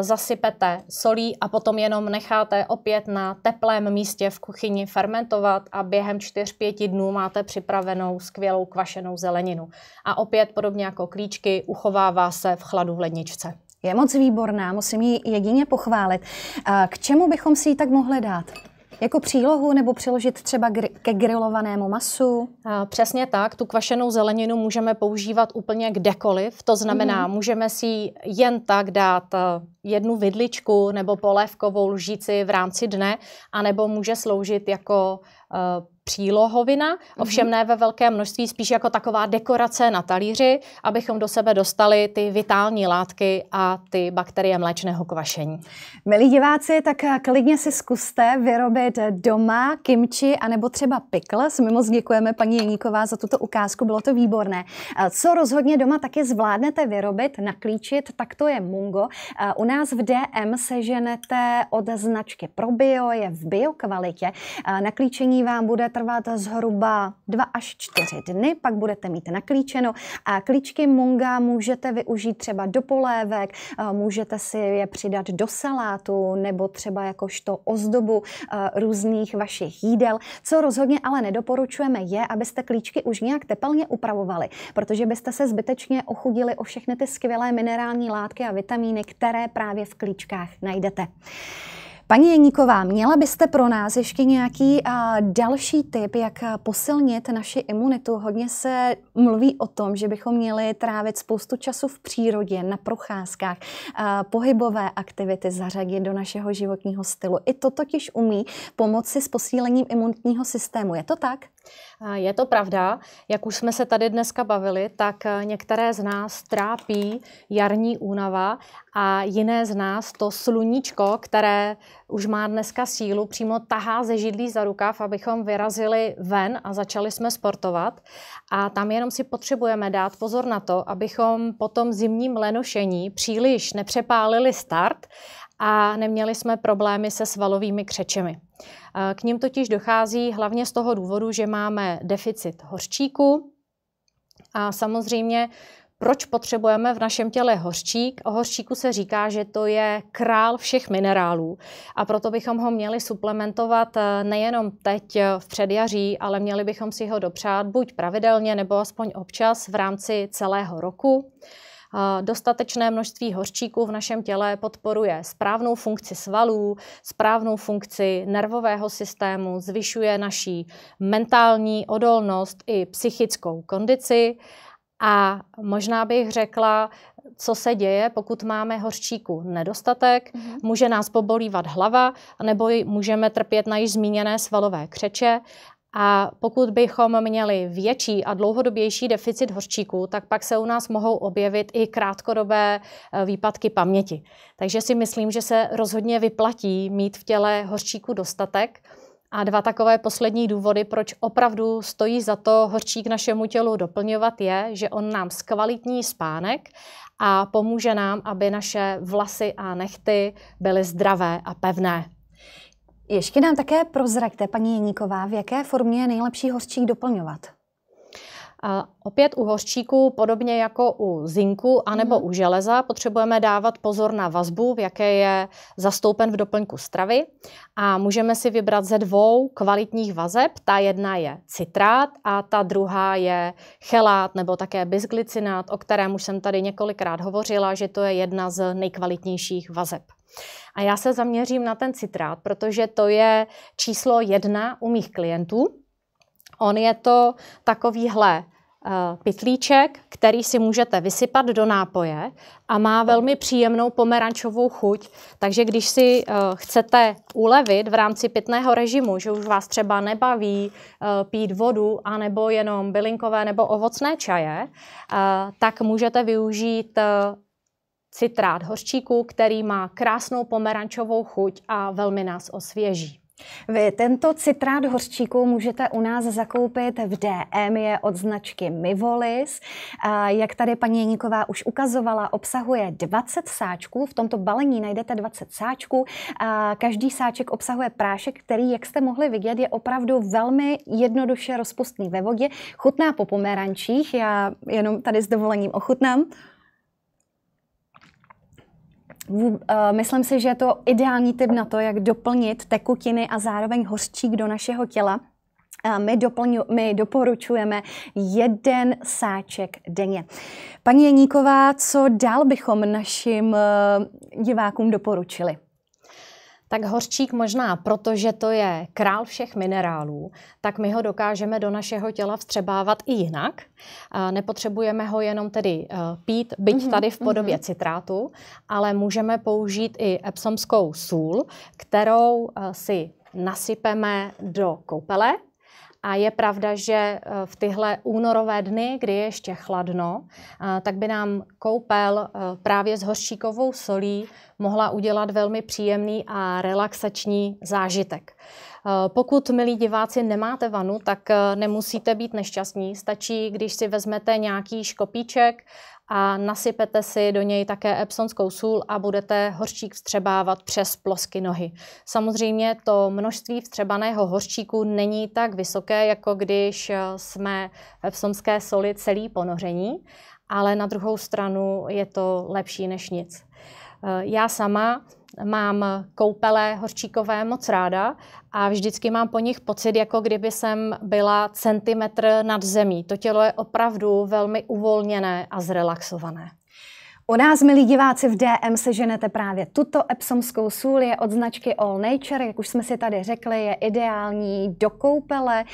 Zasypete solí a potom jenom necháte opět na teplém místě v kuchyni fermentovat a během 4-5 dnů máte připravenou skvělou kvašenou zeleninu. A opět podobně jako klíčky uchovává se v chladu v ledničce. Je moc výborná, musím ji jedině pochválit. K čemu bychom si ji tak mohli dát? Jako přílohu nebo přiložit třeba gr- ke grilovanému masu? A, přesně tak, tu kvašenou zeleninu můžeme používat úplně kdekoliv. To znamená, mm. můžeme si jen tak dát e, jednu vidličku nebo polévkovou lžíci v rámci dne, anebo může sloužit jako uh, přílohovina, mhm. ovšem ne ve velké množství, spíš jako taková dekorace na talíři, abychom do sebe dostali ty vitální látky a ty bakterie mléčného kvašení. Milí diváci, tak klidně si zkuste vyrobit doma kimči anebo třeba pickles. My moc děkujeme paní Jeníková za tuto ukázku, bylo to výborné. Co rozhodně doma taky zvládnete vyrobit, naklíčit, tak to je mungo. U nás v DM ženete od značky Probio, je v biokvalitě. Naklíčení vám bude trvat trvat zhruba 2 až 4 dny, pak budete mít naklíčeno. A klíčky munga můžete využít třeba do polévek, můžete si je přidat do salátu nebo třeba jakožto ozdobu různých vašich jídel. Co rozhodně ale nedoporučujeme je, abyste klíčky už nějak tepelně upravovali, protože byste se zbytečně ochudili o všechny ty skvělé minerální látky a vitamíny, které právě v klíčkách najdete. Paní Jeníková, měla byste pro nás ještě nějaký další tip, jak posilnit naši imunitu? Hodně se mluví o tom, že bychom měli trávit spoustu času v přírodě, na procházkách, pohybové aktivity zařadit do našeho životního stylu. I to totiž umí pomoci s posílením imunitního systému. Je to tak? Je to pravda, jak už jsme se tady dneska bavili, tak eh, některé z nás trápí jarní únava a jiné z nás to sluníčko, které už má dneska sílu, přímo tahá ze židlí za rukav, abychom vyrazili ven a začali jsme sportovat. A tam jenom si potřebujeme dát pozor na to, abychom po tom zimním lenošení příliš nepřepálili start a neměli jsme problémy se svalovými křečemi. Eh, k ním totiž dochází hlavně z toho důvodu, že máme deficit hořčíku a samozřejmě proč potřebujeme v našem těle hořčík. O hořčíku se říká, že to je král všech minerálů a proto bychom ho měli suplementovat eh, nejenom teď v předjaří, ale měli bychom si ho dopřát buď pravidelně nebo aspoň občas v rámci celého roku. Dostatečné množství hořčíku v našem těle podporuje správnou funkci svalů, správnou funkci nervového systému, zvyšuje naší mentální odolnost i psychickou kondici. A možná bych řekla, co se děje, pokud máme hořčíku nedostatek, mm-hmm. může nás pobolívat hlava, nebo můžeme trpět na již zmíněné svalové křeče a pokud bychom měli větší a dlouhodobější deficit hořčíku, tak pak se u nás mohou objevit i krátkodobé e, výpadky paměti. Takže si myslím, že se rozhodně vyplatí mít v těle hořčíku dostatek. A dva takové poslední důvody, proč opravdu stojí za to hořčík našemu tělu doplňovat, je, že on nám zkvalitní spánek a pomůže nám, aby naše vlasy a nechty byly zdravé a pevné. Ještě nám také prozraďte, paní Jeníková, v jaké formě je nejlepší hořčík doplňovat? A opět u hořčíku, podobně jako u zinku anebo mm. u železa, potřebujeme dávat pozor na vazbu, v jaké je zastoupen v doplňku stravy. A můžeme si vybrat ze dvou kvalitních vazeb. Ta jedna je citrát a ta druhá je chelát nebo také bisglicinát, o kterém už jsem tady několikrát hovořila, že to je jedna z nejkvalitnějších vazeb. A já se zaměřím na ten citrát, protože to je číslo jedna u mých klientů. On je to takovýhle eh, pitlíček, který si můžete vysypat do nápoje a má velmi příjemnou pomerančovou chuť. Takže když si eh, chcete ulevit v rámci pitného režimu, že už vás třeba nebaví eh, pít vodu a nebo jenom bylinkové nebo ovocné čaje, tak můžete využít citrát hořčíku, který má krásnou pomerančovou chuť a velmi nás osvěží. Vy tento citrát hořčíku můžete u nás zakoupit v DM, je od značky Mivolis. Jak tady paní Jeníková už ukazovala, obsahuje 20 sáčků, v tomto balení najdete 20 sáčků. Každý sáček obsahuje prášek, který, jak jste mohli vidět, je opravdu velmi jednoduše rozpustný ve vodě, chutná po pomerančích, já jenom tady s dovolením ochutnám. Eh, myslím si, že je to ideální typ na to, jak doplnit tekutiny a zároveň hořčík do našeho těla. My, doplňu, my doporučujeme jeden sáček denně. Paní Jeníková, co dál bychom našim eh, divákům doporučili? tak hořčík možná, protože to je král všech minerálů, tak my ho dokážeme do našeho těla vstřebávat i jinak. Nepotřebujeme ho jenom tedy e, pít, byť mhm, tady v mhm. podobě citrátu, ale můžeme použít i epsomskou sůl, kterou e, si nasypeme do koupele a je pravda, že eh, v tyhle únorové dny, kdy je ještě chladno, eh, tak by nám koupel eh, právě s horšíkovou solí mohla udělat velmi příjemný a relaxační zážitek. Pokud, milí diváci, nemáte vanu, tak nemusíte být nešťastní. Stačí, když si vezmete nějaký škopíček a nasypete si do něj také epsonskou sůl a budete hořčík vstřebávat přes plosky nohy. Samozřejmě to množství vstřebaného hořčíku není tak vysoké, jako když eh, jsme v epsonské soli celý ponoření, ale na druhou stranu je to lepší než nic. Eh, já sama mám koupele horčíkové moc ráda a vždycky mám po nich pocit, jako kdyby jsem byla centimetr nad zemí. To tělo je opravdu velmi uvolněné a zrelaxované. U nás, milí diváci, v DM se ženete právě tuto epsomskou sůl. Je od značky All Nature, jak už jsme si tady řekli, je ideální do koupele.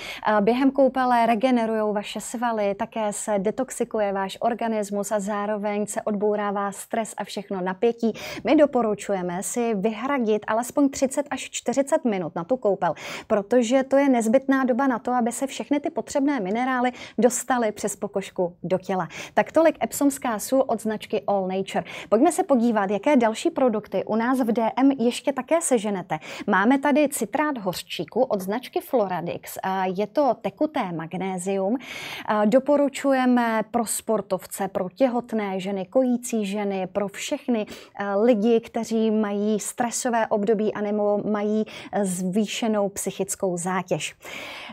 Během koupele regenerují vaše svaly, také se detoxikuje váš organismus a zároveň se odbourává stres a všechno napětí. My doporučujeme si vyhradit alespoň 30 až 40 minut na tu koupel, protože to je nezbytná doba na to, aby se všechny ty potřebné minerály dostaly přes pokožku do těla. Tak tolik epsomská sůl od značky All Nature. Pojďme se podívat, jaké další produkty u nás v DM ještě také seženete. Máme tady citrát hořčíku od značky Floradix. Je to tekuté magnézium. Doporučujeme pro sportovce, pro těhotné ženy, kojící ženy, pro všechny e, lidi, kteří mají stresové období a nebo mají e, zvýšenou psychickou zátěž.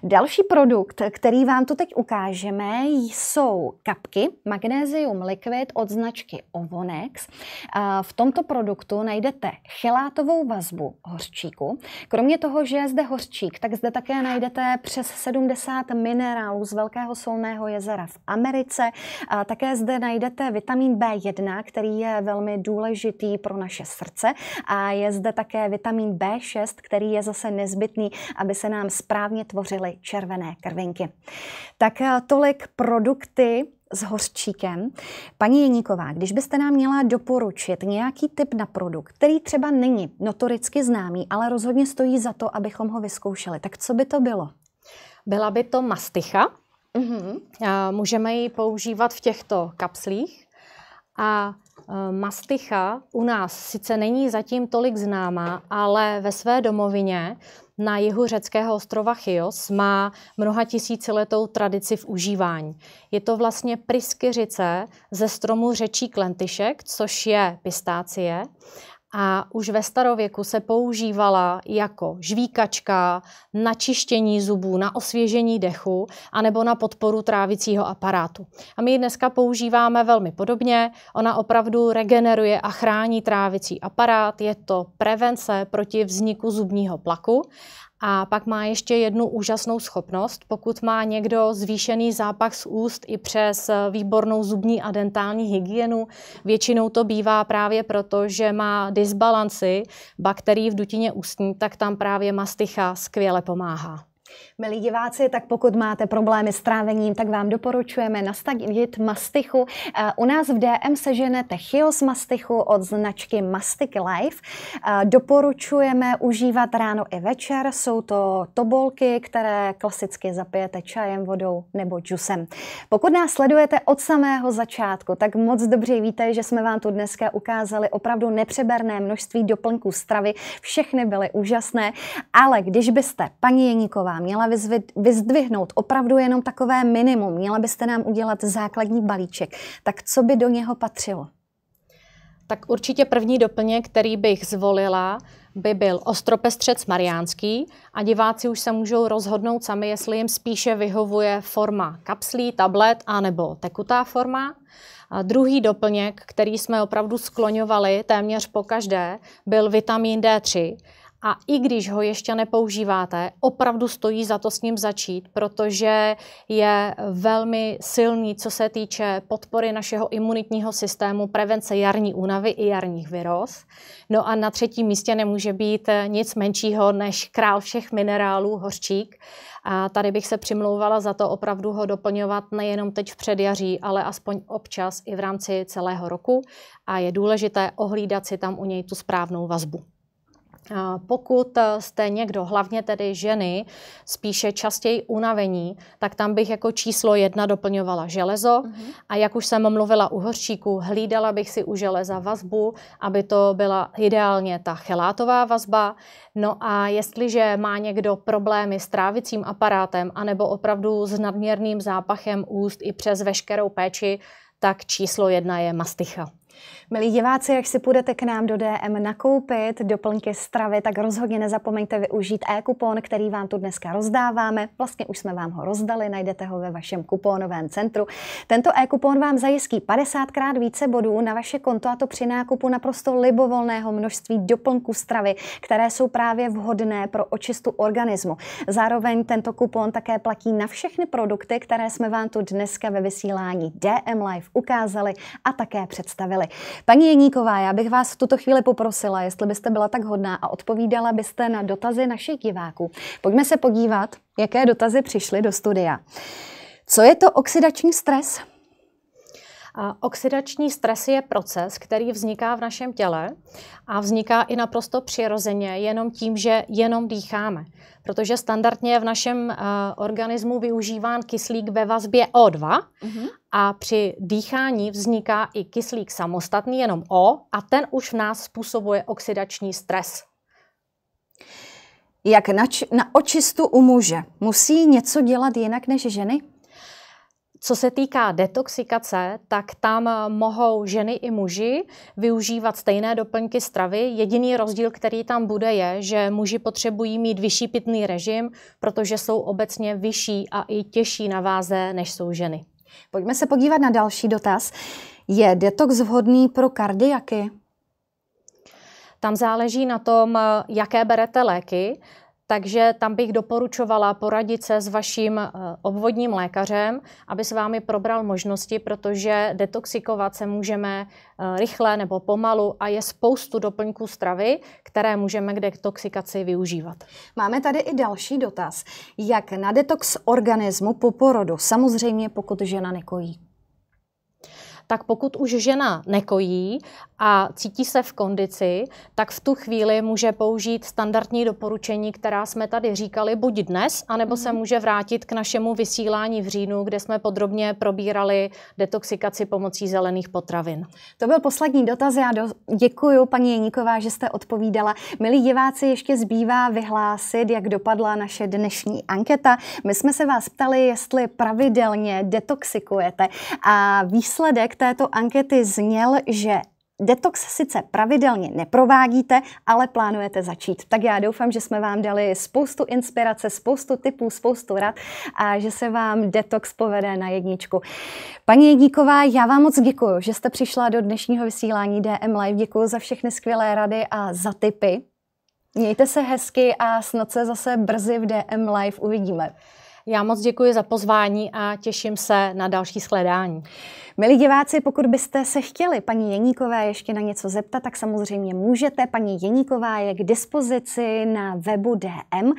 Další produkt, který vám tu teď ukážeme, jsou kapky Magnézium Liquid od značky Ovonex. A v tomto produktu najdete chelátovou vazbu hořčíku. Kromě toho, že je zde hořčík, tak zde také najdete přes 70 minerálů z Velkého solného jezera v Americe. A také zde najdete vitamin B1, který je velmi důležitý pro naše srdce. A je zde také vitamin B6, který je zase nezbytný, aby se nám správně tvořily červené krvinky. Tak eh, tolik produkty s hořčíkem. Paní Jeníková, když byste nám měla doporučit nějaký typ na produkt, který třeba není notoricky známý, ale rozhodně stojí za to, abychom ho vyzkoušeli, tak co by to bylo? Byla by to masticha. Mm-hmm. Můžeme ji používat v těchto kapslích. A e, masticha u nás sice není zatím tolik známá, ale ve své domovině na jihu řeckého ostrova Chios má mnoha tisíciletou tradici v užívání. Je to vlastně pryskyřice ze stromu řečí klentyšek, což je pistácie a už ve starověku se používala jako žvíkačka na čištění zubů, na osvěžení dechu anebo na podporu trávicího aparátu. A my ji dneska používáme velmi podobně. Ona opravdu regeneruje a chrání trávicí aparát. Je to prevence proti vzniku zubního plaku a pak má ještě jednu úžasnou schopnost. Pokud má někdo zvýšený zápach z úst i přes výbornou zubní a dentální hygienu, většinou to bývá právě proto, že má disbalanci bakterií v dutině ústní, tak tam právě masticha skvěle pomáhá. Milí diváci, tak pokud máte problémy s trávením, tak vám doporučujeme nastavit mastichu. Eh, u nás v DM seženete Chios mastichu od značky Mastic Life. Eh, doporučujeme užívat ráno i večer. Jsou to tobolky, které klasicky zapijete čajem, vodou nebo džusem. Pokud nás sledujete od samého začátku, tak moc dobře víte, že jsme vám tu dneska ukázali opravdu nepřeberné množství doplňků stravy. Všechny byly úžasné, ale když byste, paní Jeníková, měla vyzdvihnout opravdu jenom takové minimum, měla byste nám udělat základní balíček, tak co by do něho patřilo? Tak určitě první doplněk, který bych zvolila, by byl Ostropestřec Mariánský a diváci už se můžou rozhodnout sami, jestli jim spíše vyhovuje forma kapslí, tablet a nebo tekutá forma. A druhý doplněk, který jsme opravdu skloňovali téměř po každé, byl vitamin D3 a i když ho ještě nepoužíváte, opravdu stojí za to s ním začít, protože je velmi silný, co se týče podpory našeho imunitního systému, prevence jarní únavy i jarních viroz. No a na třetím místě nemůže být nic menšího než král všech minerálů, hořčík. A tady bych se přimlouvala za to opravdu ho doplňovat nejenom teď v předjaří, ale aspoň občas i v rámci celého roku. A je důležité ohlídat si tam u něj tu správnou vazbu. Pokud eh, jste někdo, hlavně tedy ženy, spíše častěji unavení, tak tam bych jako číslo jedna doplňovala železo. Mm-hmm. A jak už jsem mluvila u hořčíku, hlídala bych si u železa vazbu, aby to byla ideálně ta chelátová vazba. No a jestliže má někdo problémy s trávicím aparátem, anebo opravdu s nadměrným zápachem úst i přes veškerou péči, tak číslo jedna je masticha. Milí diváci, jak si půjdete k nám do DM nakoupit doplňky stravy, tak rozhodně nezapomeňte využít e-kupon, který vám tu dneska rozdáváme. Vlastně už jsme vám ho rozdali, najdete ho ve vašem kuponovém centru. Tento e-kupon vám zajistí 50krát více bodů na vaše konto a to při nákupu naprosto libovolného množství doplňků stravy, které jsou právě vhodné pro očistu organismu. Zároveň tento kupon také platí na všechny produkty, které jsme vám tu dneska ve vysílání DM Live ukázali a také představili. Paní Jeníková, já bych vás v tuto chvíli poprosila, jestli byste byla tak hodná a odpovídala byste na dotazy našich diváků. Pojďme se podívat, jaké dotazy přišly do studia. Co je to oxidační stres? Oxidační stres je proces, který vzniká v našem těle a vzniká i naprosto přirozeně jenom tím, že jenom dýcháme. Protože standardně je v našem eh, organismu využíván kyslík ve vazbě O2 uh-huh. Mhm. a při dýchání vzniká i kyslík samostatný, jenom O, a ten už v nás způsobuje oxidační stres. Jak na, či- na očistu u muže musí něco dělat jinak než ženy? Co se týká detoxikace, tak tam eh, mohou ženy i muži využívat stejné doplňky stravy. Jediný rozdíl, který tam bude, je, že muži potřebují mít vyšší pitný režim, protože jsou obecně vyšší a i těžší na váze, než jsou ženy. Pojďme se podívat na další dotaz. Je detox vhodný pro kardiaky? Tam záleží na tom, eh, jaké berete léky. Takže tam bych doporučovala poradit se s vaším eh, obvodním lékařem, aby s vámi probral možnosti, protože detoxikovat se můžeme eh, rychle nebo pomalu a je spoustu doplňků stravy, které můžeme k detoxikaci využívat. Máme tady i další dotaz. Jak na detox organismu po porodu? Samozřejmě, pokud žena nekojí tak pokud už žena nekojí a cítí se v kondici, tak v tu chvíli může použít standardní doporučení, která jsme tady říkali, buď dnes, anebo se mhm. může vrátit k našemu vysílání v říjnu, kde jsme podrobně probírali detoxikaci pomocí zelených potravin. To byl poslední dotaz. Já do... děkuji, paní Jeníková, že jste odpovídala. Milí diváci, ještě zbývá vyhlásit, jak dopadla naše dnešní anketa. My jsme se vás ptali, jestli pravidelně detoxikujete a výsledek této ankety zněl, že Detox sice pravidelně neprovádíte, ale plánujete začít. Tak já doufám, že jsme vám dali spoustu inspirace, spoustu typů, spoustu rad a že se vám detox povede na jedničku. Paní Jedníková, já vám moc děkuji, že jste přišla do dnešního vysílání DM Live. Děkuji za všechny skvělé rady a za tipy. Mějte se hezky a snad se zase brzy v DM Live uvidíme. Já moc děkuji za pozvání a těším se na další shledání. Milí diváci, pokud byste se chtěli paní Jeníkové ještě na něco zeptat, tak samozřejmě můžete. Paní Jeníková je k dispozici na webu DM.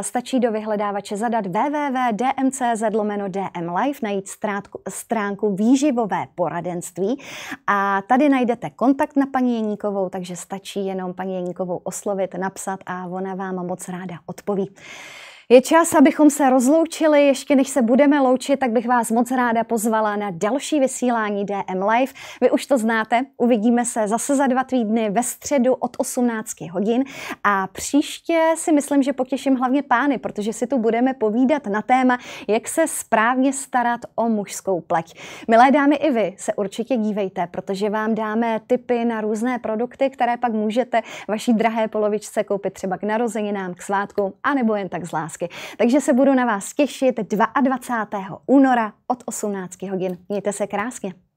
Stačí do vyhledávače zadat www.dmcz DM Live, najít stránku, stránku výživové poradenství a tady najdete kontakt na paní Jeníkovou, takže stačí jenom paní Jeníkovou oslovit, napsat a ona vám moc ráda odpoví. Je čas, abychom se rozloučili. Ještě než se budeme loučit, tak bych vás moc ráda pozvala na další vysílání DM Live. Vy už to znáte, uvidíme se zase za dva týdny ve středu od 18 hodin. A příště si myslím, že potěším hlavně pány, protože si tu budeme povídat na téma, jak se správně starat o mužskou pleť. Milé dámy, i vy se určitě dívejte, protože vám dáme tipy na různé produkty, které pak můžete vaší drahé polovičce koupit třeba k narozeninám, k svátku, anebo jen tak z lásky lásky. Takže se budu na vás těšit 22. února od 18 hodin. Mějte se krásně.